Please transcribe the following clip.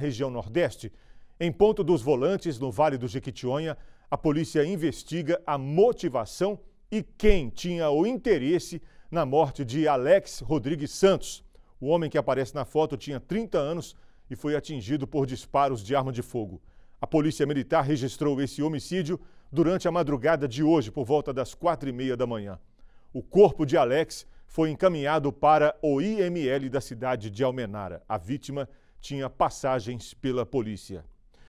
região Nordeste, em Ponto dos Volantes, no Vale do Jequitinhonha, a polícia investiga a motivação e quem tinha o interesse na morte de Alex Rodrigues Santos. O homem que aparece na foto tinha 30 anos e foi atingido por disparos de arma de fogo. A Polícia Militar registrou esse homicídio durante a madrugada de hoje, por volta das quatro e meia da manhã. O corpo de Alex foi encaminhado para o IML da cidade de Almenara. A vítima tinha passagens pela polícia.